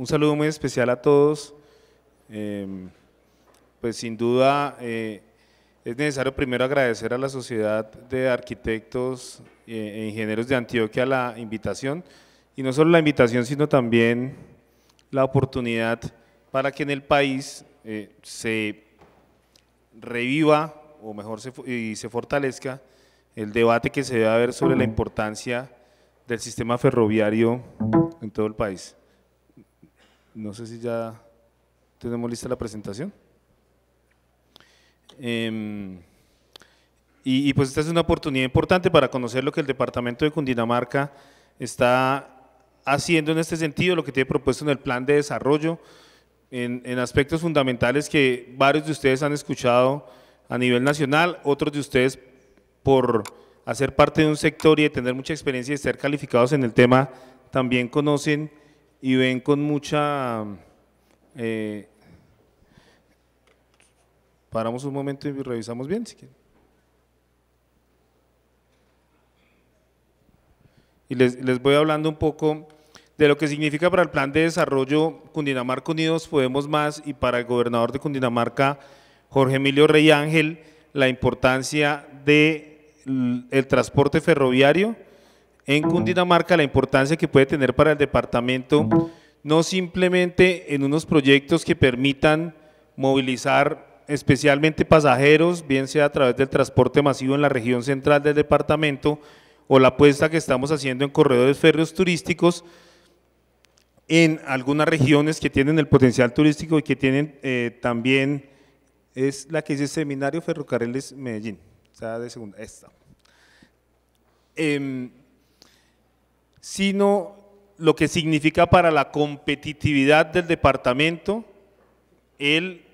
un saludo muy especial a todos. Em, pues sin duda eh, es necesario primero agradecer a la Sociedad de Arquitectos eh, e Ingenieros de Antioquia la invitación, y no solo la invitación, sino también la oportunidad para que en el país eh, se reviva, o mejor, y se fortalezca el debate que se debe haber sobre la importancia del sistema ferroviario en todo el país. No sé si ya tenemos lista la presentación. Em, y, pues esta es una oportunidad importante para conocer lo que el departamento de Cundinamarca está haciendo en este sentido, lo que tiene propuesto en el plan de desarrollo, en, aspectos fundamentales que varios de ustedes han escuchado a nivel nacional, otros de ustedes por hacer parte de un sector y de tener mucha experiencia y ser calificados en el tema, también conocen y ven con mucha... Eh, paramos un momento y revisamos bien si quieren. Y les, voy hablando un poco de lo que significa para el plan de desarrollo Cundinamarca Unidos Podemos Más y para el gobernador de Cundinamarca, Jorge Emilio Rey Ángel, la importancia del el transporte ferroviario, en Cundinamarca la importancia que puede tener para el departamento, no simplemente en unos proyectos que permitan movilizar especialmente pasajeros, bien sea a través del transporte masivo en la región central del departamento o la apuesta que estamos haciendo en corredores férreos turísticos en algunas regiones que tienen el potencial turístico y que tienen eh, también, es la que dice Seminario Ferrocarriles Medellín, o sea, de segunda, esta. Em, sino lo que significa para la competitividad del departamento el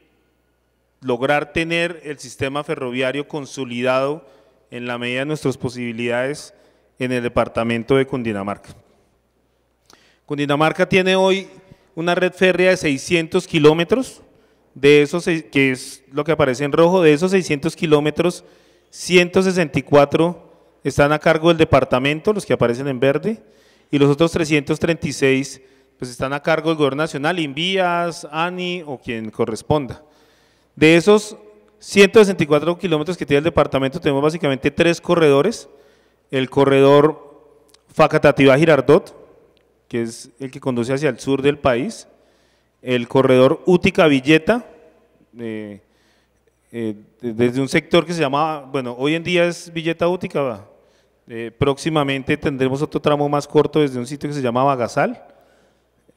lograr tener el sistema ferroviario consolidado en la medida de nuestras posibilidades en el departamento de Cundinamarca. Cundinamarca tiene hoy una red férrea de 600 kilómetros, de esos, que es lo que aparece en rojo, de esos 600 kilómetros, 164 están a cargo del departamento, los que aparecen en verde, y los otros 336 pues están a cargo del gobierno nacional, Invías, ANI o quien corresponda. De esos 164 kilómetros que tiene el departamento tenemos básicamente tres corredores, el corredor Facatativá-Girardot, que es el que conduce hacia el sur del país, el corredor Útica-Villeta, eh, desde un sector que se llama, bueno, hoy en día es Villeta Útica, eh, próximamente tendremos otro tramo más corto desde un sitio que se llama Bagasal,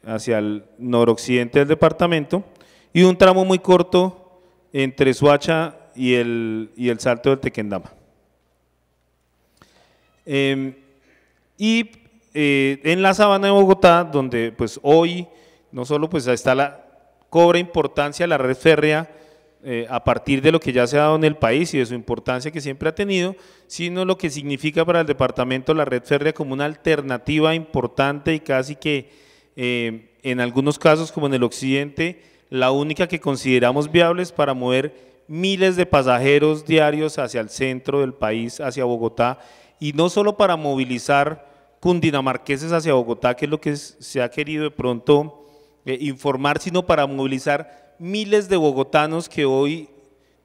hacia el noroccidente del departamento, y un tramo muy corto entre Suacha y el, y el Salto del Tequendama. Em, y eh, en la sabana de Bogotá, donde pues hoy no solo pues está la, cobra importancia la red férrea, eh, a partir de lo que ya se ha dado en el país y de su importancia que siempre ha tenido, sino lo que significa para el departamento la red férrea como una alternativa importante y casi que eh, en algunos casos, como en el occidente, la única que consideramos viables para mover miles de pasajeros diarios hacia el centro del país, hacia Bogotá, y no solo para movilizar cundinamarqueses hacia Bogotá, que es lo que se ha querido de pronto eh, informar, sino para movilizar miles de bogotanos que hoy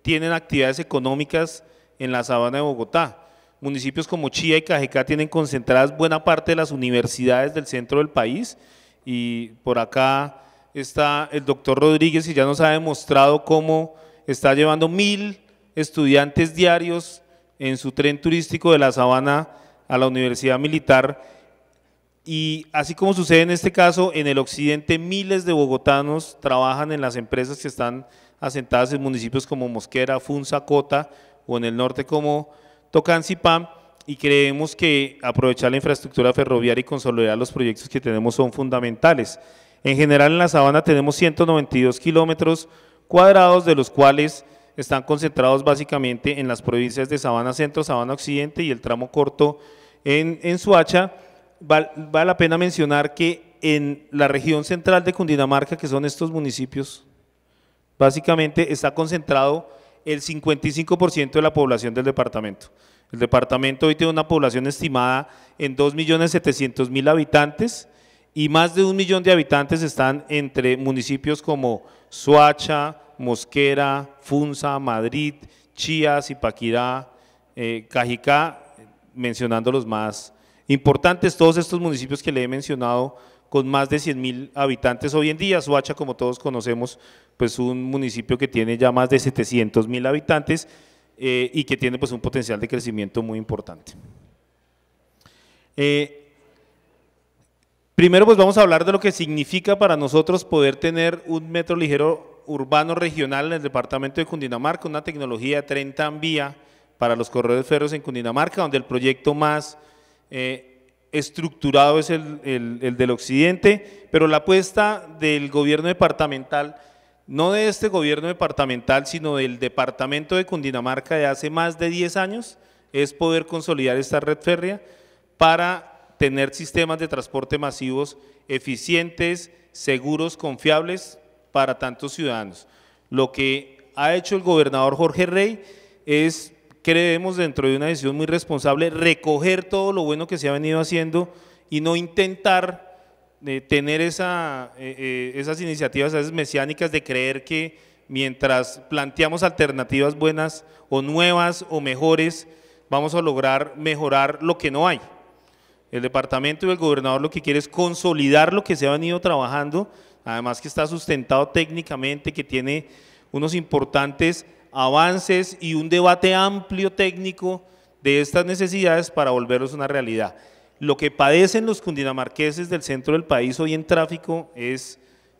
tienen actividades económicas en la sabana de Bogotá. Municipios como Chía y Cajecá tienen concentradas buena parte de las universidades del centro del país y por acá está el doctor Rodríguez y ya nos ha demostrado cómo está llevando mil estudiantes diarios en su tren turístico de la sabana a la Universidad Militar y así como sucede en este caso, en el occidente miles de bogotanos trabajan en las empresas que están asentadas en municipios como Mosquera, Funza, Cota o en el norte como Tocancipam y creemos que aprovechar la infraestructura ferroviaria y consolidar los proyectos que tenemos son fundamentales. En general en la sabana tenemos 192 kilómetros cuadrados de los cuales están concentrados básicamente en las provincias de Sabana Centro, Sabana Occidente y el tramo corto en, en Suacha vale, la pena mencionar que en la región central de Cundinamarca, que son estos municipios, básicamente está concentrado el 55% de la población del departamento. El departamento hoy tiene una población estimada en 2.700.000 habitantes y más de un millón de habitantes están entre municipios como Soacha, Mosquera, Funza, Madrid, Chía, Zipaquirá, eh, Cajicá, mencionando los más Importantes todos estos municipios que le he mencionado con más de 100 mil habitantes hoy en día. Soacha, como todos conocemos, pues un municipio que tiene ya más de 700 mil habitantes eh, y que tiene pues un potencial de crecimiento muy importante. Eh, primero pues vamos a hablar de lo que significa para nosotros poder tener un metro ligero urbano regional en el departamento de Cundinamarca, una tecnología de en vía para los corredores ferros en Cundinamarca, donde el proyecto más eh, estructurado es el, el del occidente, pero la apuesta del gobierno departamental no de este gobierno departamental, sino del departamento de Cundinamarca de hace más de 10 años, es poder consolidar esta red férrea para tener sistemas de transporte masivos eficientes, seguros, confiables para tantos ciudadanos. Lo que ha hecho el gobernador Jorge Rey es creemos dentro de una decisión muy responsable recoger todo lo bueno que se ha venido haciendo y no intentar eh, tener eh, eh, esas iniciativas, mesiánicas de creer que mientras planteamos alternativas buenas o nuevas o mejores, vamos a lograr mejorar lo que no hay. El departamento y el gobernador lo que quiere es consolidar lo que se ha venido trabajando, además que está sustentado técnicamente, que tiene unos importantes avances y un debate amplio técnico de estas necesidades para volverlos una realidad. Lo que padecen los cundinamarqueses del centro del país hoy en tráfico es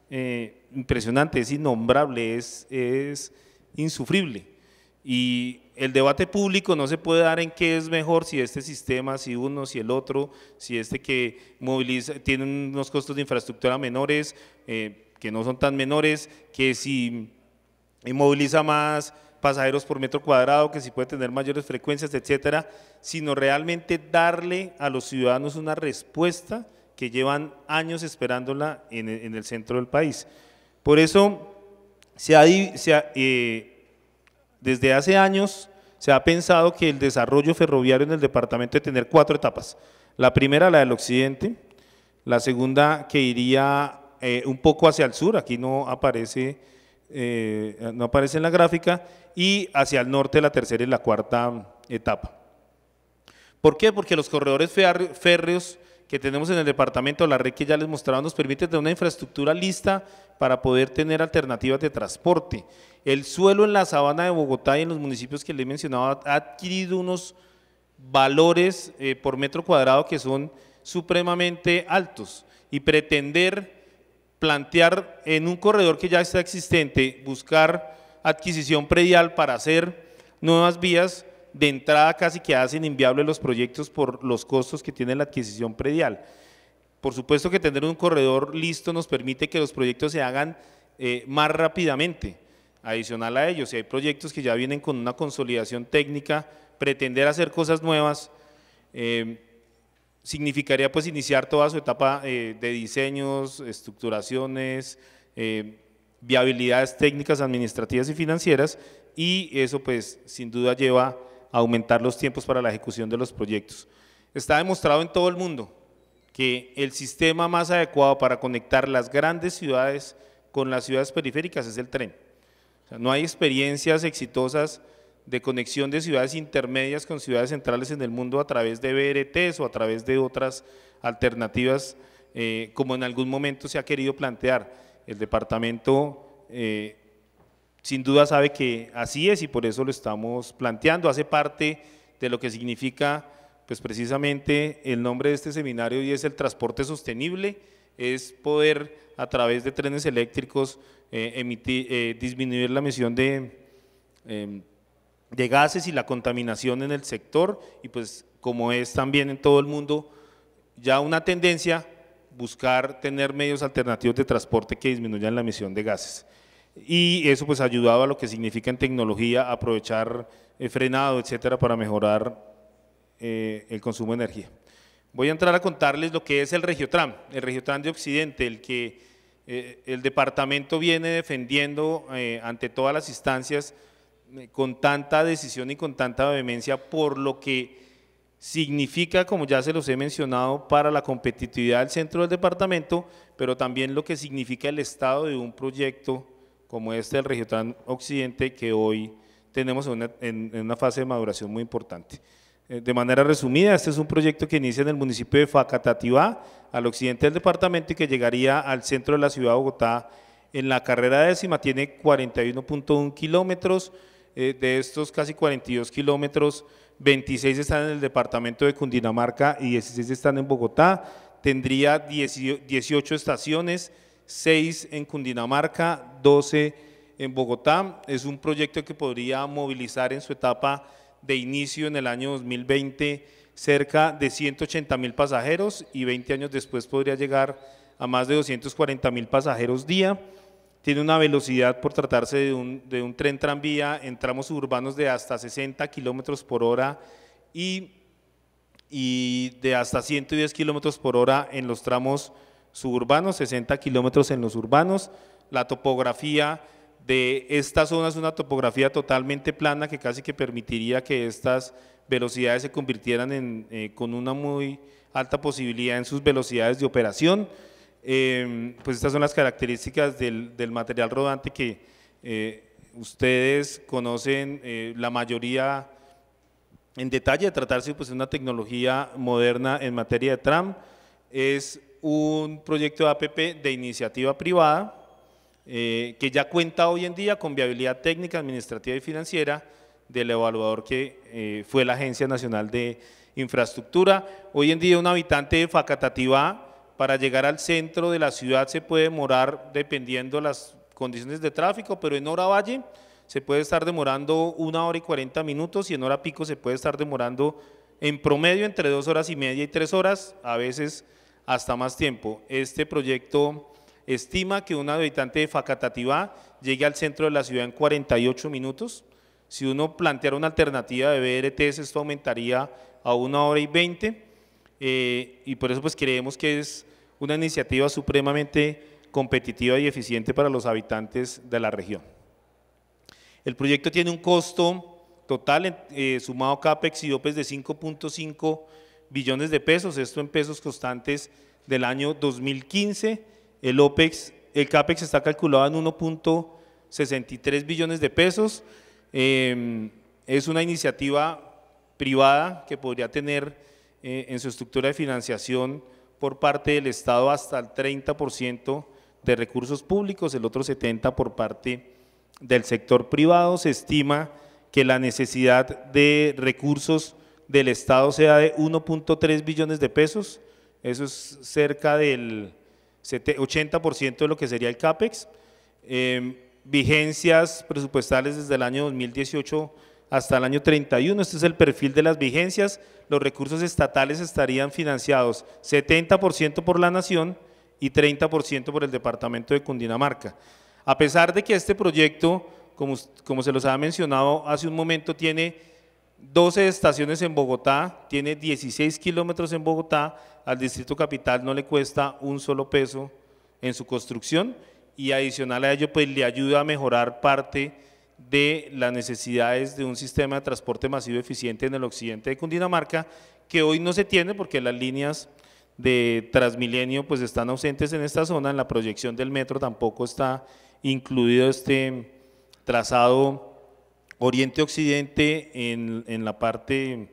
eh, impresionante, es innombrable, es, es insufrible. Y el debate público no se puede dar en qué es mejor, si este sistema, si uno, si el otro, si este que moviliza, tiene unos costos de infraestructura menores, eh, que no son tan menores, que si moviliza más pasajeros por metro cuadrado, que si puede tener mayores frecuencias, etcétera, sino realmente darle a los ciudadanos una respuesta que llevan años esperándola en, e, el centro del país. Por eso, se eh, desde hace años se ha pensado que el desarrollo ferroviario en el departamento debe tener cuatro etapas. La primera, la del occidente, la segunda que iría eh, un poco hacia el sur, aquí no aparece, eh, no aparece en la gráfica, y hacia el norte la tercera y la cuarta etapa. ¿Por qué? Porque los corredores férreos que tenemos en el departamento, la red que ya les mostraba, nos permite tener una infraestructura lista para poder tener alternativas de transporte. El suelo en la sabana de Bogotá y en los municipios que le he mencionado ha adquirido unos valores eh, por metro cuadrado que son supremamente altos y pretender plantear en un corredor que ya está existente, buscar adquisición predial para hacer nuevas vías, de entrada casi que hacen inviables los proyectos por los costos que tiene la adquisición predial. Por supuesto que tener un corredor listo nos permite que los proyectos se hagan eh, más rápidamente. Adicional a ello, si hay proyectos que ya vienen con una consolidación técnica, pretender hacer cosas nuevas eh, significaría pues iniciar toda su etapa eh, de diseños, estructuraciones, viabilidades técnicas, administrativas y financieras y eso pues sin duda lleva a aumentar los tiempos para la ejecución de los proyectos. Está demostrado en todo el mundo que el sistema más adecuado para conectar las grandes ciudades con las ciudades periféricas es el tren. no hay experiencias exitosas de conexión de ciudades intermedias con ciudades centrales en el mundo a través de BRTs o a través de otras alternativas eh, como en algún momento se ha querido plantear el departamento eh, sin duda sabe que así es y por eso lo estamos planteando, hace parte de lo que significa pues precisamente el nombre de este seminario y es el transporte sostenible, es poder a través de trenes eléctricos eh, emitir, eh, disminuir la emisión de, em, de gases y la contaminación en el sector y pues como es también en todo el mundo ya una tendencia buscar tener medios alternativos de transporte que disminuyan la emisión de gases. Y eso pues ayudaba a lo que significa en tecnología aprovechar eh, frenado, etcétera, para mejorar eh, el consumo de energía. Voy a entrar a contarles lo que es el Regiotram, el Regiotram de Occidente, el que eh, el departamento viene defendiendo ante todas las instancias con tanta decisión y con tanta vehemencia por lo que significa, como ya se los he mencionado, para la competitividad del centro del departamento, pero también lo que significa el estado de un proyecto como este del Regiotán Occidente que hoy tenemos en, una fase de maduración muy importante. Eh, de manera resumida, este es un proyecto que inicia en el municipio de Facatativá, al occidente del departamento y que llegaría al centro de la ciudad de Bogotá en la carrera décima, tiene 41.1 kilómetros, eh, de estos casi 42 kilómetros 26 están en el departamento de Cundinamarca y 16 están en Bogotá. Tendría 18 estaciones, 6 en Cundinamarca, 12 en Bogotá. Es un proyecto que podría movilizar en su etapa de inicio en el año 2020 cerca de 180 mil pasajeros y 20 años después podría llegar a más de 240 mil pasajeros día tiene una velocidad por tratarse de un, de un tren tranvía en tramos urbanos de hasta 60 kilómetros por hora y, de hasta 110 kilómetros por hora en los tramos suburbanos, 60 kilómetros en los urbanos. La topografía de esta zona es una topografía totalmente plana que casi que permitiría que estas velocidades se convirtieran en, eh, con una muy alta posibilidad en sus velocidades de operación. Em, pues estas son las características del, del material rodante que eh, ustedes conocen eh, la mayoría en detalle, tratarse pues, de una tecnología moderna en materia de tram. Es un proyecto de APP de iniciativa privada eh, que ya cuenta hoy en día con viabilidad técnica, administrativa y financiera del evaluador que fue la Agencia Nacional de Infraestructura. Hoy en día un habitante de Facatativá para llegar al centro de la ciudad se puede demorar, dependiendo las condiciones de tráfico, pero en hora valle se puede estar demorando una hora y 40 minutos y en hora pico se puede estar demorando en promedio entre dos horas y media y tres horas, a veces hasta más tiempo. Este proyecto estima que un habitante de Facatativá llegue al centro de la ciudad en 48 minutos. Si uno planteara una alternativa de BRTs, esto aumentaría a una hora y 20 eh, y por eso pues creemos que es una iniciativa supremamente competitiva y eficiente para los habitantes de la región. El proyecto tiene un costo total eh, sumado CAPEX y OPEX de 5.5 billones de pesos, esto en pesos constantes del año 2015. El, OPEX, el CAPEX está calculado en 1.63 billones de pesos. Em, es una iniciativa privada que podría tener eh, en su estructura de financiación por parte del Estado hasta el 30% de recursos públicos, el otro 70% por parte del sector privado. Se estima que la necesidad de recursos del Estado sea de 1.3 billones de pesos, eso es cerca del 80% de lo que sería el CAPEX. Em, vigencias presupuestales desde el año 2018 hasta el año 31. Este es el perfil de las vigencias. Los recursos estatales estarían financiados 70% por la nación y 30% por el departamento de Cundinamarca. A pesar de que este proyecto, como, se los ha mencionado hace un momento, tiene 12 estaciones en Bogotá, tiene 16 kilómetros en Bogotá, al Distrito Capital no le cuesta un solo peso en su construcción y adicional a ello pues le ayuda a mejorar parte de las necesidades de un sistema de transporte masivo eficiente en el occidente de Cundinamarca, que hoy no se tiene porque las líneas de Transmilenio pues están ausentes en esta zona, en la proyección del metro tampoco está incluido este trazado oriente-occidente en, la parte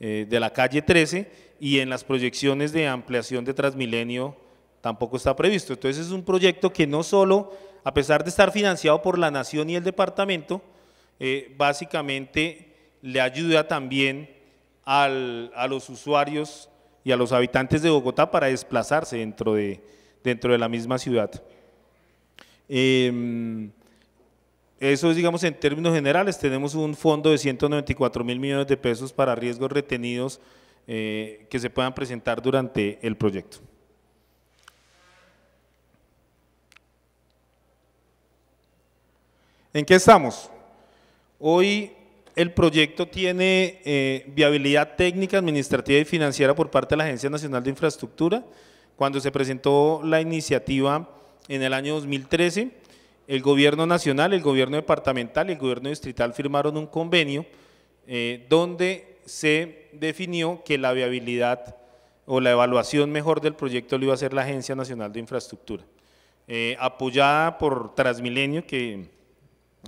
eh, de la calle 13 y en las proyecciones de ampliación de Transmilenio tampoco está previsto. Entonces es un proyecto que no solo, a pesar de estar financiado por la nación y el departamento, eh, básicamente le ayuda también a los usuarios y a los habitantes de Bogotá para desplazarse dentro de, dentro de la misma ciudad. Em, eso es, digamos, en términos generales, tenemos un fondo de 194 mil millones de pesos para riesgos retenidos eh, que se puedan presentar durante el proyecto. ¿En qué estamos? Hoy el proyecto tiene eh, viabilidad técnica, administrativa y financiera por parte de la Agencia Nacional de Infraestructura. Cuando se presentó la iniciativa en el año 2013, el gobierno nacional, el gobierno departamental y el gobierno distrital firmaron un convenio eh, donde se definió que la viabilidad o la evaluación mejor del proyecto lo iba a hacer la Agencia Nacional de Infraestructura, eh, apoyada por Transmilenio, que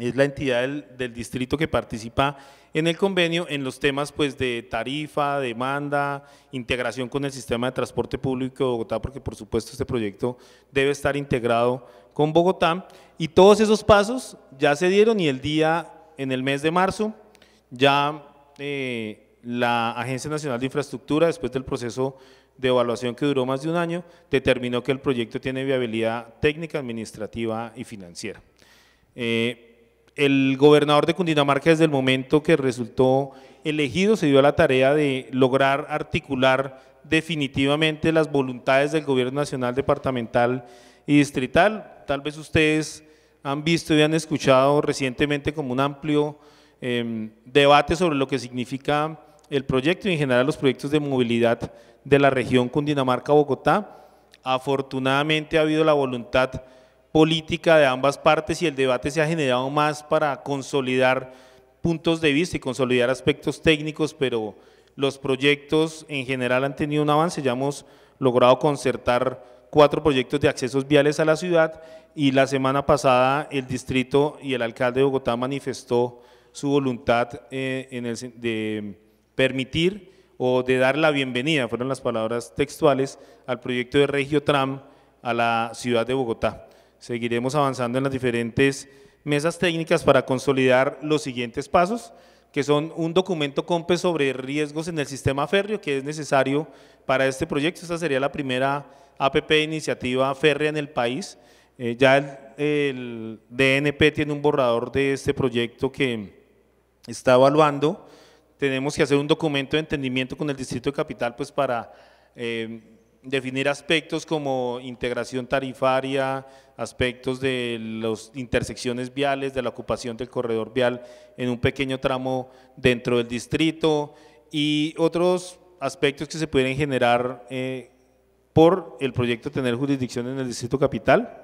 es la entidad del, distrito que participa en el convenio en los temas pues, de tarifa, demanda, integración con el sistema de transporte público de Bogotá, porque por supuesto este proyecto debe estar integrado con Bogotá. Y todos esos pasos ya se dieron y el día, en el mes de marzo, ya eh, la Agencia Nacional de Infraestructura, después del proceso de evaluación que duró más de un año, determinó que el proyecto tiene viabilidad técnica, administrativa y financiera. Eh, el gobernador de Cundinamarca desde el momento que resultó elegido se dio a la tarea de lograr articular definitivamente las voluntades del gobierno nacional, departamental y distrital. Tal vez ustedes han visto y han escuchado recientemente como un amplio em, debate sobre lo que significa el proyecto y en general los proyectos de movilidad de la región Cundinamarca-Bogotá. Afortunadamente ha habido la voluntad política de ambas partes y el debate se ha generado más para consolidar puntos de vista y consolidar aspectos técnicos, pero los proyectos en general han tenido un avance, ya hemos logrado concertar cuatro proyectos de accesos viales a la ciudad y la semana pasada el distrito y el alcalde de Bogotá manifestó su voluntad eh, de permitir o de dar la bienvenida, fueron las palabras textuales, al proyecto de Regio Tram a la ciudad de Bogotá. Seguiremos avanzando en las diferentes mesas técnicas para consolidar los siguientes pasos, que son un documento COMPE sobre riesgos en el sistema férreo que es necesario para este proyecto. Esta sería la primera APP iniciativa férrea en el país. Eh, ya el, DNP tiene un borrador de este proyecto que está evaluando. Tenemos que hacer un documento de entendimiento con el Distrito de Capital pues para eh, definir aspectos como integración tarifaria, aspectos de las intersecciones viales, de la ocupación del corredor vial en un pequeño tramo dentro del distrito y otros aspectos que se pueden generar eh, por el proyecto tener jurisdicción en el distrito capital.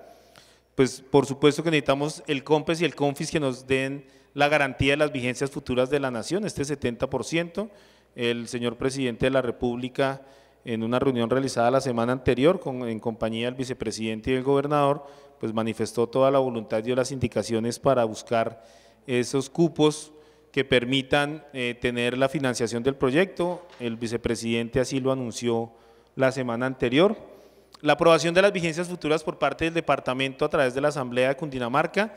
Pues por supuesto que necesitamos el COMPES y el CONFIS que nos den la garantía de las vigencias futuras de la nación, este 70%. El señor presidente de la República en una reunión realizada la semana anterior con, en compañía del vicepresidente y el gobernador, pues manifestó toda la voluntad, y las indicaciones para buscar esos cupos que permitan eh, tener la financiación del proyecto. El vicepresidente así lo anunció la semana anterior. La aprobación de las vigencias futuras por parte del departamento a través de la Asamblea de Cundinamarca.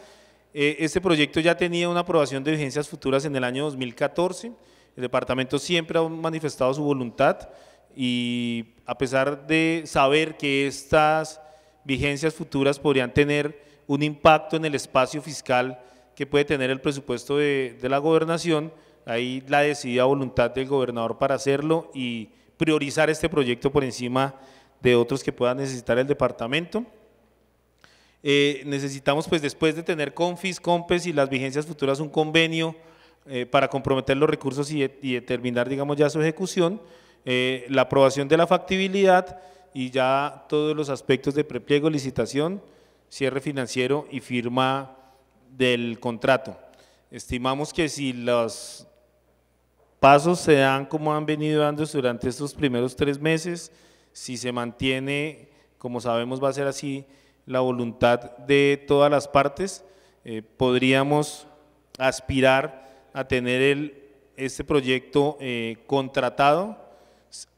Eh, este proyecto ya tenía una aprobación de vigencias futuras en el año 2014. El departamento siempre ha manifestado su voluntad y a pesar de saber que estas vigencias futuras podrían tener un impacto en el espacio fiscal que puede tener el presupuesto de, la gobernación, ahí la decidida voluntad del gobernador para hacerlo y priorizar este proyecto por encima de otros que pueda necesitar el departamento. Eh, necesitamos, pues después de tener CONFIS, COMPES y las vigencias futuras, un convenio eh, para comprometer los recursos y, y determinar, digamos, ya su ejecución, eh, la aprobación de la factibilidad y ya todos los aspectos de prepliego, licitación, cierre financiero y firma del contrato. Estimamos que si los pasos se dan como han venido dando durante estos primeros tres meses, si se mantiene, como sabemos va a ser así, la voluntad de todas las partes, eh, podríamos aspirar a tener el, este proyecto eh, contratado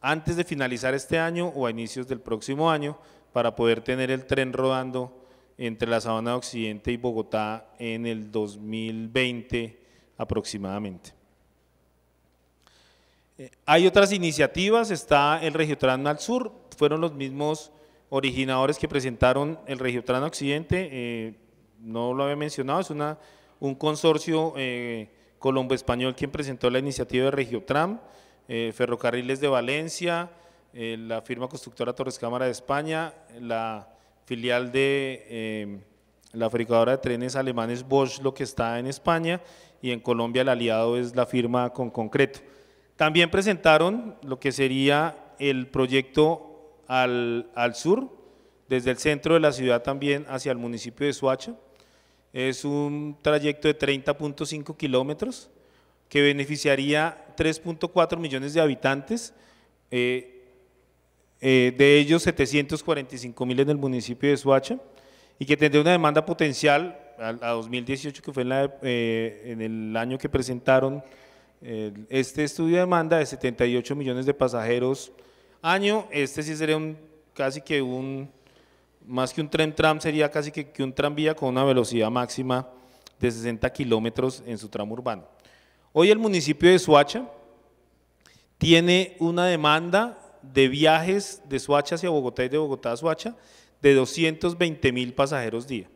antes de finalizar este año o a inicios del próximo año para poder tener el tren rodando entre la Sabana Occidente y Bogotá en el 2020 aproximadamente. Eh, hay otras iniciativas, está el Regiotrán al Sur, fueron los mismos originadores que presentaron el Regiotrán Occidente, eh, no lo había mencionado, es un consorcio eh, colombo-español quien presentó la iniciativa de Regiotram, eh, Ferrocarriles de Valencia, eh, la firma constructora Torres Cámara de España, la filial de em, la fabricadora de trenes alemanes Bosch, lo que está en España, y en Colombia el aliado es la firma con concreto. También presentaron lo que sería el proyecto al, al sur, desde el centro de la ciudad también hacia el municipio de Suacha. Es un trayecto de 30.5 kilómetros que beneficiaría 3.4 millones de habitantes, eh, eh, de ellos 745 mil en el municipio de Suacha, y que tendría una demanda potencial a, 2018, que fue en, la, eh, en el año que presentaron este estudio de demanda, de 78 millones de pasajeros año. Este sí sería un, casi que un, más que un tren tram, sería casi que un tranvía con una velocidad máxima de 60 kilómetros en su tramo urbano. Hoy el municipio de Suacha tiene una demanda de viajes de Suacha hacia Bogotá y de Bogotá a Suacha de 220 mil pasajeros día.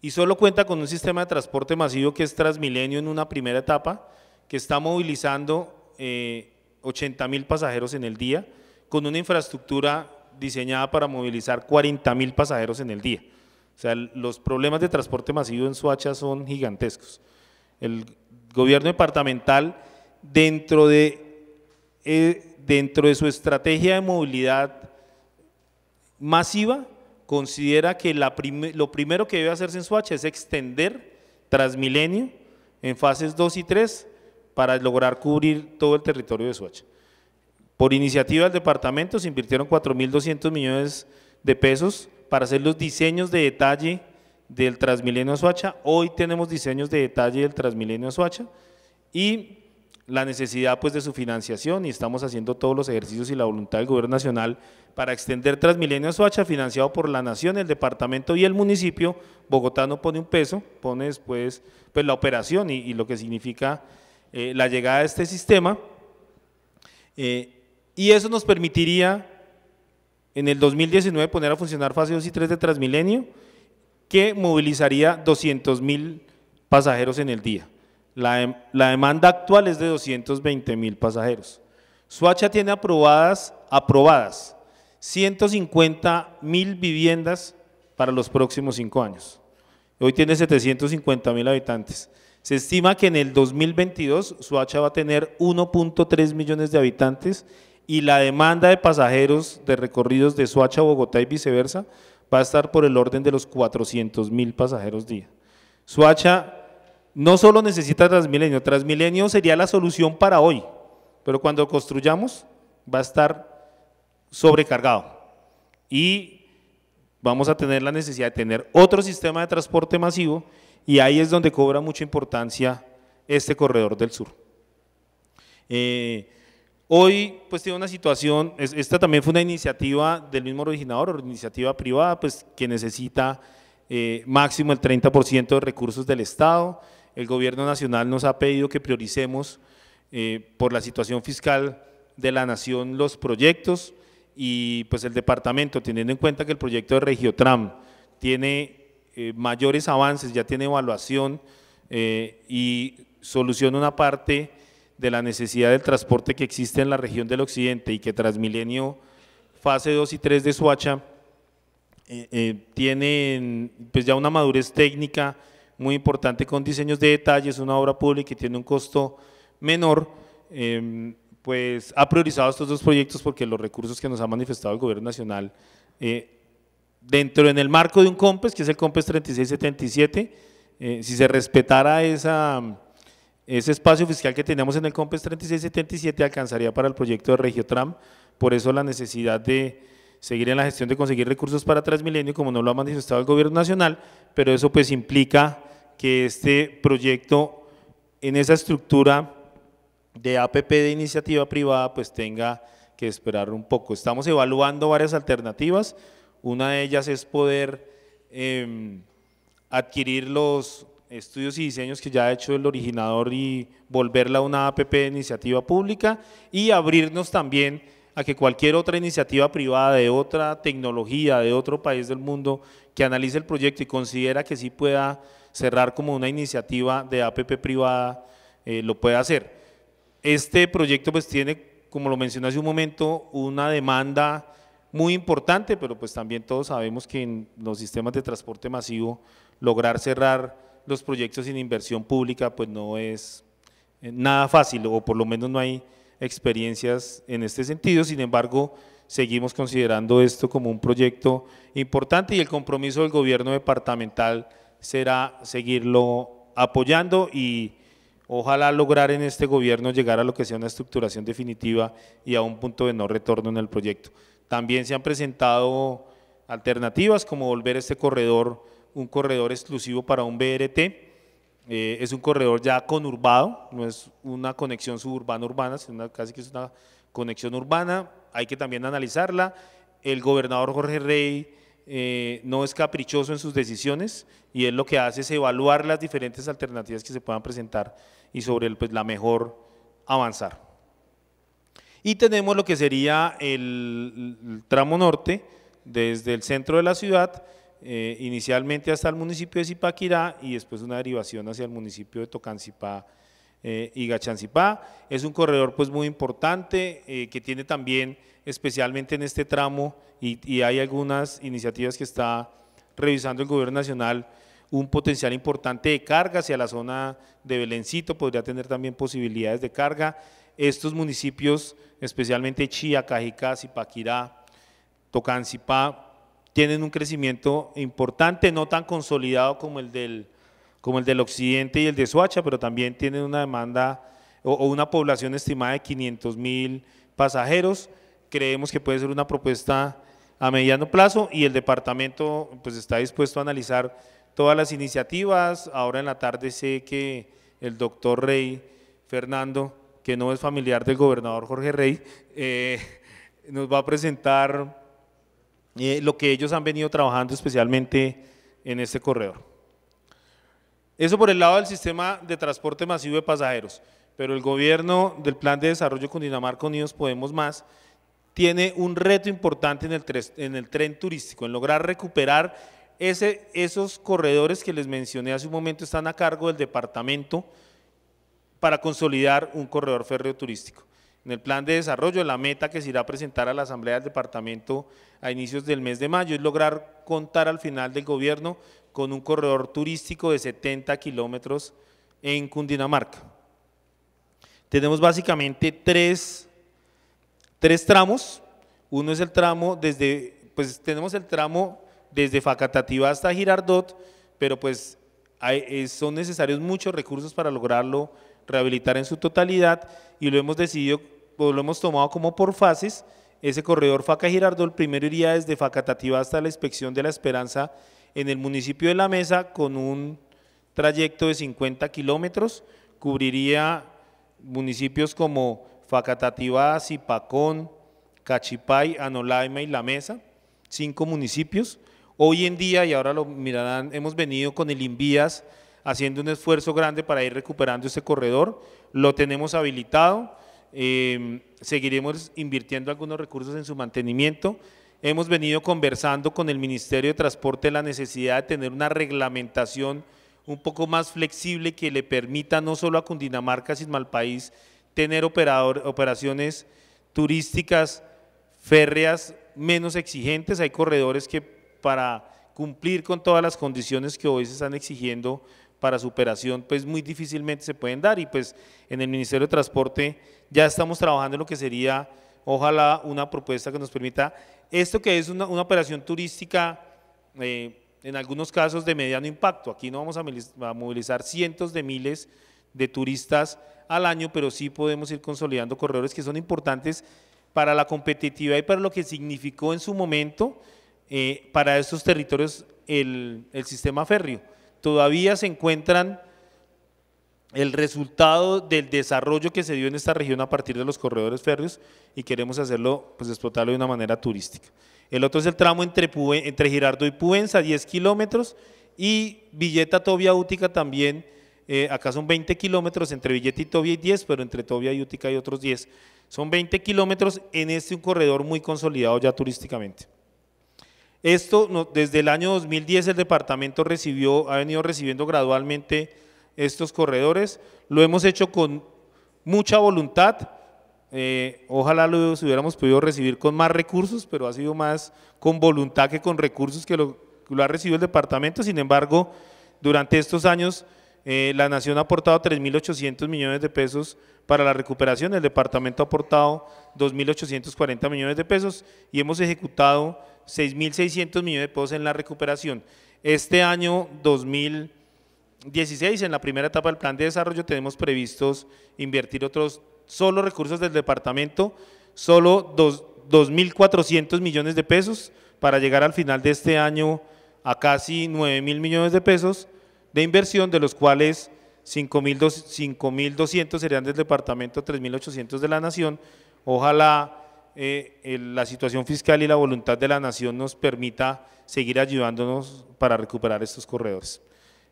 Y solo cuenta con un sistema de transporte masivo que es Transmilenio en una primera etapa, que está movilizando 80 eh, mil pasajeros en el día, con una infraestructura diseñada para movilizar 40 mil pasajeros en el día. O sea, los problemas de transporte masivo en Suacha son gigantescos. El gobierno departamental, dentro de, eh, dentro de su estrategia de movilidad masiva, considera que lo primero que debe hacerse en Soacha es extender Transmilenio en fases 2 y 3 para lograr cubrir todo el territorio de Soacha. Por iniciativa del departamento se invirtieron 4.200 millones de pesos para hacer los diseños de detalle del Transmilenio Suacha. Hoy tenemos diseños de detalle del Transmilenio Suacha y la necesidad pues de su financiación y estamos haciendo todos los ejercicios y la voluntad del gobierno nacional para extender Transmilenio Suacha financiado por la nación, el departamento y el municipio. Bogotá no pone un peso, pone después pues la operación y, lo que significa eh, la llegada de este sistema. Eh, y eso nos permitiría en el 2019 poner a funcionar fase 2 y 3 de Transmilenio, que movilizaría 200 mil pasajeros en el día. La, demanda actual es de 220 mil pasajeros. Suacha tiene aprobadas, aprobadas 150 mil viviendas para los próximos cinco años. Hoy tiene 750 mil habitantes. Se estima que en el 2022 Suacha va a tener 1.3 millones de habitantes y la demanda de pasajeros de recorridos de Suacha Bogotá y viceversa va a estar por el orden de los 400 mil pasajeros día. Suacha no solo necesita Transmilenio, Transmilenio sería la solución para hoy, pero cuando construyamos va a estar sobrecargado y vamos a tener la necesidad de tener otro sistema de transporte masivo y ahí es donde cobra mucha importancia este corredor del sur. Eh, Hoy, pues tiene una situación, esta también fue una iniciativa del mismo originador, una iniciativa privada, pues que necesita eh, máximo el 30% de recursos del Estado. El gobierno nacional nos ha pedido que prioricemos eh, por la situación fiscal de la nación los proyectos y pues el departamento, teniendo en cuenta que el proyecto de Regiotram tiene eh, mayores avances, ya tiene evaluación y soluciona una parte de la necesidad del transporte que existe en la región del occidente y que tras milenio fase 2 y 3 de Suacha tiene eh, eh, tienen pues ya una madurez técnica muy importante con diseños de detalles, una obra pública y tiene un costo menor, em, pues ha priorizado estos dos proyectos porque los recursos que nos ha manifestado el gobierno nacional eh, dentro en el marco de un COMPES, que es el COMPES 3677, si se respetara esa ese espacio fiscal que tenemos en el COMPES 3677 alcanzaría para el proyecto de Regiotram, por eso la necesidad de seguir en la gestión de conseguir recursos para Transmilenio, como no lo ha manifestado el Gobierno Nacional, pero eso pues implica que este proyecto en esa estructura de APP de iniciativa privada pues tenga que esperar un poco. Estamos evaluando varias alternativas, una de ellas es poder em, adquirir los estudios y diseños que ya ha hecho el originador y volverla a una APP de iniciativa pública y abrirnos también a que cualquier otra iniciativa privada de otra tecnología, de otro país del mundo que analice el proyecto y considera que sí pueda cerrar como una iniciativa de APP privada, eh, lo pueda hacer. Este proyecto pues tiene, como lo mencioné hace un momento, una demanda muy importante, pero pues también todos sabemos que en los sistemas de transporte masivo lograr cerrar los proyectos sin inversión pública pues no es eh, nada fácil o por lo menos no hay experiencias en este sentido, sin embargo seguimos considerando esto como un proyecto importante y el compromiso del gobierno departamental será seguirlo apoyando y ojalá lograr en este gobierno llegar a lo que sea una estructuración definitiva y a un punto de no retorno en el proyecto. También se han presentado alternativas como volver este corredor un corredor exclusivo para un BRT. Eh, es un corredor ya conurbado, no es una conexión suburbana-urbana, sino casi que es una conexión urbana. Hay que también analizarla. El gobernador Jorge Rey eh, no es caprichoso en sus decisiones y él lo que hace es evaluar las diferentes alternativas que se puedan presentar y sobre pues, la mejor avanzar. Y tenemos lo que sería el tramo norte, desde el centro de la ciudad eh, inicialmente hasta el municipio de Zipaquirá y después una derivación hacia el municipio de Tocancipá eh, y Gachanzipá, Es un corredor pues muy importante eh, que tiene también, especialmente en este tramo, y, hay algunas iniciativas que está revisando el gobierno nacional, un potencial importante de carga hacia la zona de Belencito, podría tener también posibilidades de carga. Estos municipios, especialmente Chía, Cajicá, Zipaquirá, Tocancipá, tienen un crecimiento importante, no tan consolidado como el del, como el del occidente y el de Soacha, pero también tienen una demanda o, una población estimada de 500 mil pasajeros. Creemos que puede ser una propuesta a mediano plazo y el departamento pues está dispuesto a analizar todas las iniciativas. Ahora en la tarde sé que el doctor Rey Fernando, que no es familiar del gobernador Jorge Rey, eh, nos va a presentar eh, lo que ellos han venido trabajando especialmente en este corredor. Eso por el lado del sistema de transporte masivo de pasajeros, pero el gobierno del Plan de Desarrollo con Dinamarca, Unidos Podemos Más tiene un reto importante en el, en el tren turístico, en lograr recuperar ese, esos corredores que les mencioné hace un momento están a cargo del departamento para consolidar un corredor férreo turístico en el plan de desarrollo, la meta que se irá a presentar a la Asamblea del Departamento a inicios del mes de mayo es lograr contar al final del gobierno con un corredor turístico de 70 kilómetros en Cundinamarca. Tenemos básicamente tres, tramos. Uno es el tramo desde, pues tenemos el tramo desde Facatativa hasta Girardot, pero pues eh, son necesarios muchos recursos para lograrlo rehabilitar en su totalidad y lo hemos decidido pues, lo hemos tomado como por fases. Ese corredor Faca Girardol primero iría desde Facatativá hasta la inspección de la Esperanza en el municipio de La Mesa con un trayecto de 50 kilómetros. Cubriría municipios como Facatativá, Zipacón, Cachipay, Anolaima y La Mesa, cinco municipios. Hoy en día, y ahora lo mirarán, hemos venido con el Invías haciendo un esfuerzo grande para ir recuperando ese corredor. Lo tenemos habilitado Em, seguiremos invirtiendo algunos recursos en su mantenimiento. Hemos venido conversando con el Ministerio de Transporte la necesidad de tener una reglamentación un poco más flexible que le permita no solo a Cundinamarca, sino al país tener operador, operaciones turísticas férreas menos exigentes. Hay corredores que para cumplir con todas las condiciones que hoy se están exigiendo para superación, pues muy difícilmente se pueden dar y pues en el Ministerio de Transporte ya estamos trabajando en lo que sería, ojalá, una propuesta que nos permita esto que es una, operación turística, eh, en algunos casos de mediano impacto, aquí no vamos a movilizar cientos de miles de turistas al año, pero sí podemos ir consolidando corredores que son importantes para la competitividad y para lo que significó en su momento eh, para estos territorios el, el sistema férreo todavía se encuentran el resultado del desarrollo que se dio en esta región a partir de los corredores férreos y queremos hacerlo, pues explotarlo de una manera turística. El otro es el tramo entre, Girardo y Puenza, 10 kilómetros, y Villeta, Tobia, Útica también, eh, acá son 20 kilómetros, entre Villeta y Tobia y 10, pero entre Tobia y Útica hay otros 10. Son 20 kilómetros en este un corredor muy consolidado ya turísticamente. Esto, desde el año 2010 el departamento recibió, ha venido recibiendo gradualmente estos corredores. Lo hemos hecho con mucha voluntad. Eh, ojalá los hubiéramos podido recibir con más recursos, pero ha sido más con voluntad que con recursos que lo, lo ha recibido el departamento. Sin embargo, durante estos años eh, la Nación ha aportado 3.800 millones de pesos para la recuperación, el departamento ha aportado 2.840 millones de pesos y hemos ejecutado 6.600 millones de pesos en la recuperación. Este año 2016, en la primera etapa del plan de desarrollo, tenemos previstos invertir otros, solo recursos del departamento, solo 2.400 millones de pesos para llegar al final de este año a casi 9.000 millones de pesos de inversión, de los cuales 5.200 serían del departamento, 3.800 de la nación. Ojalá eh, la situación fiscal y la voluntad de la nación nos permita seguir ayudándonos para recuperar estos corredores.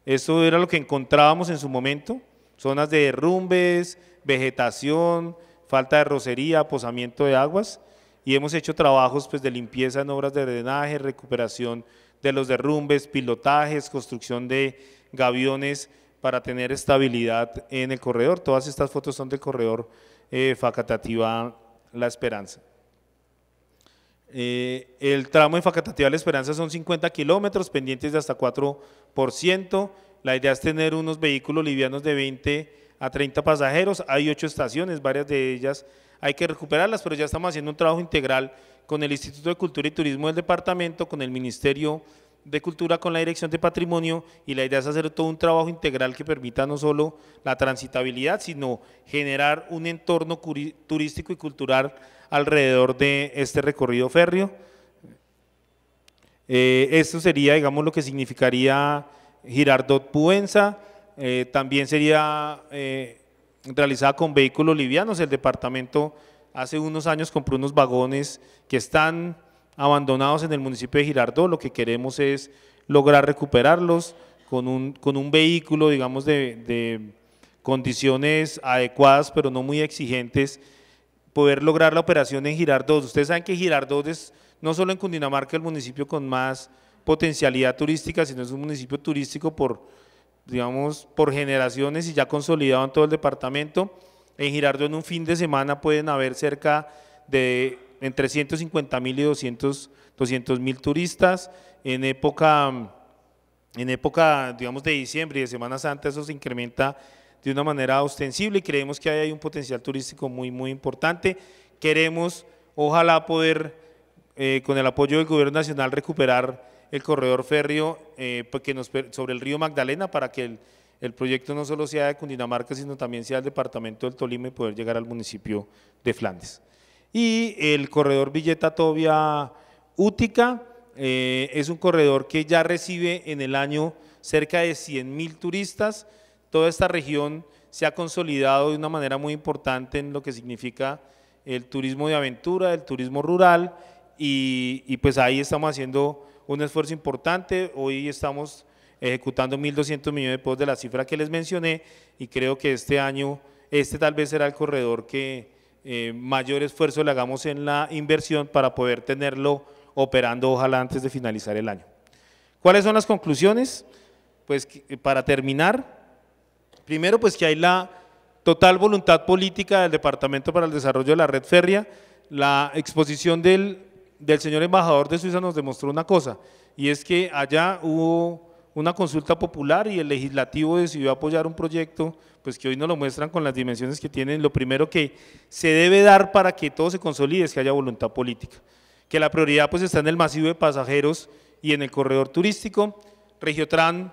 Esto era lo que encontrábamos en su momento, zonas de derrumbes, vegetación, falta de rocería, posamiento de aguas, y hemos hecho trabajos pues, de limpieza en obras de drenaje, recuperación de los derrumbes, pilotajes, construcción de gaviones para tener estabilidad en el corredor. Todas estas fotos son del corredor eh, Facatativa La Esperanza. Eh, el tramo de Facatativa La Esperanza son 50 kilómetros, pendientes de hasta 4%. La idea es tener unos vehículos livianos de 20 a 30 pasajeros. Hay ocho estaciones, varias de ellas hay que recuperarlas, pero ya estamos haciendo un trabajo integral con el Instituto de Cultura y Turismo del Departamento, con el Ministerio de Cultura con la Dirección de Patrimonio y la idea es hacer todo un trabajo integral que permita no solo la transitabilidad, sino generar un entorno turístico y cultural alrededor de este recorrido férreo. Eh, esto sería, digamos, lo que significaría Girardot Puenza, eh, también sería eh, realizada con vehículos livianos, el departamento hace unos años compró unos vagones que están abandonados en el municipio de Girardot. Lo que queremos es lograr recuperarlos con un, con un vehículo, digamos, de, condiciones adecuadas, pero no muy exigentes, poder lograr la operación en Girardot. Ustedes saben que Girardot es no solo en Cundinamarca el municipio con más potencialidad turística, sino es un municipio turístico por, digamos, por generaciones y ya consolidado en todo el departamento. En Girardot en un fin de semana pueden haber cerca de entre 150 mil y 200 mil turistas. En época, en época, digamos, de diciembre y de Semana Santa, eso se incrementa de una manera ostensible y creemos que hay un potencial turístico muy, muy importante. Queremos, ojalá, poder, eh, con el apoyo del Gobierno Nacional, recuperar el corredor férreo eh, pues, sobre el río Magdalena para que el, el, proyecto no solo sea de Cundinamarca, sino también sea del departamento del Tolima y poder llegar al municipio de Flandes. Y el corredor Villeta Tobia Útica eh, es un corredor que ya recibe en el año cerca de 100 mil turistas. Toda esta región se ha consolidado de una manera muy importante en lo que significa el turismo de aventura, el turismo rural y, y pues ahí estamos haciendo un esfuerzo importante. Hoy estamos ejecutando 1.200 millones de pesos de la cifra que les mencioné y creo que este año, este tal vez será el corredor que eh, mayor esfuerzo le hagamos en la inversión para poder tenerlo operando ojalá antes de finalizar el año. ¿Cuáles son las conclusiones? Pues eh, para terminar, primero pues que hay la total voluntad política del Departamento para el Desarrollo de la Red Férrea. La exposición del, del señor embajador de Suiza nos demostró una cosa, y es que allá hubo una consulta popular y el legislativo decidió apoyar un proyecto pues que hoy no lo muestran con las dimensiones que tienen, lo primero que se debe dar para que todo se consolide es que haya voluntad política, que la prioridad pues está en el masivo de pasajeros y en el corredor turístico, Regiotran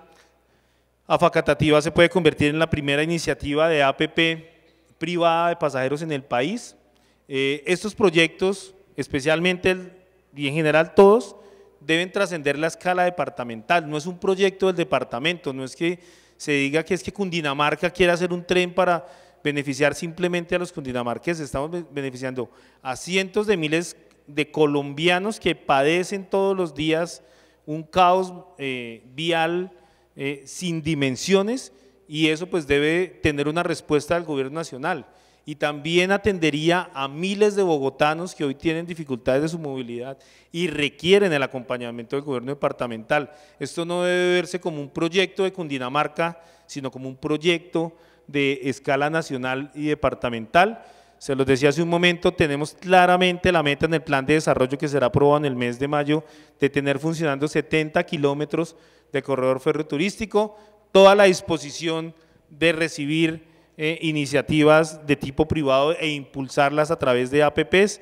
Afacatativa se puede convertir en la primera iniciativa de APP privada de pasajeros en el país. Eh, estos proyectos, especialmente y en general todos, deben trascender la escala departamental. No es un proyecto del departamento, no es que se diga que es que Cundinamarca quiere hacer un tren para beneficiar simplemente a los cundinamarqueses, estamos beneficiando a cientos de miles de colombianos que padecen todos los días un caos eh, vial eh, sin dimensiones y eso pues debe tener una respuesta del gobierno nacional y también atendería a miles de bogotanos que hoy tienen dificultades de su movilidad y requieren el acompañamiento del gobierno departamental. Esto no debe verse como un proyecto de Cundinamarca, sino como un proyecto de escala nacional y departamental. Se los decía hace un momento, tenemos claramente la meta en el plan de desarrollo que será aprobado en el mes de mayo de tener funcionando 70 kilómetros de corredor ferroturístico, toda la disposición de recibir eh, iniciativas de tipo privado e impulsarlas a través de APPs.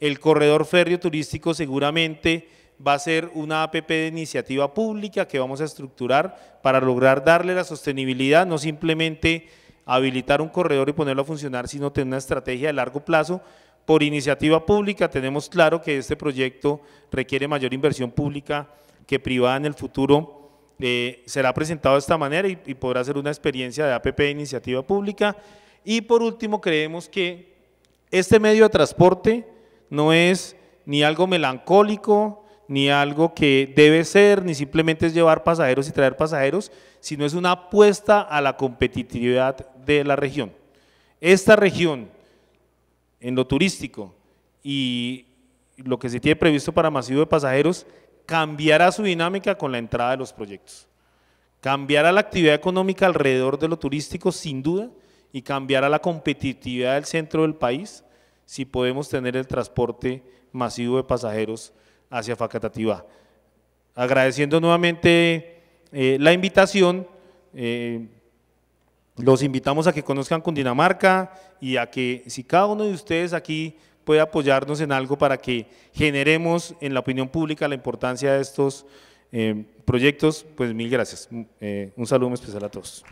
El corredor férreo turístico seguramente va a ser una APP de iniciativa pública que vamos a estructurar para lograr darle la sostenibilidad, no simplemente habilitar un corredor y ponerlo a funcionar, sino tener una estrategia de largo plazo. Por iniciativa pública tenemos claro que este proyecto requiere mayor inversión pública que privada en el futuro eh, será presentado de esta manera y, y, podrá ser una experiencia de APP iniciativa pública. Y por último, creemos que este medio de transporte no es ni algo melancólico, ni algo que debe ser, ni simplemente es llevar pasajeros y traer pasajeros, sino es una apuesta a la competitividad de la región. Esta región, en lo turístico y lo que se tiene previsto para masivo de pasajeros, cambiará su dinámica con la entrada de los proyectos. Cambiará la actividad económica alrededor de lo turístico, sin duda, y cambiará la competitividad del centro del país si podemos tener el transporte masivo de pasajeros hacia Facatativá. Agradeciendo nuevamente eh, la invitación, eh, los invitamos a que conozcan Cundinamarca y a que si cada uno de ustedes aquí puede apoyarnos en algo para que generemos en la opinión pública la importancia de estos eh, proyectos, pues mil gracias. Eh, un saludo especial a todos.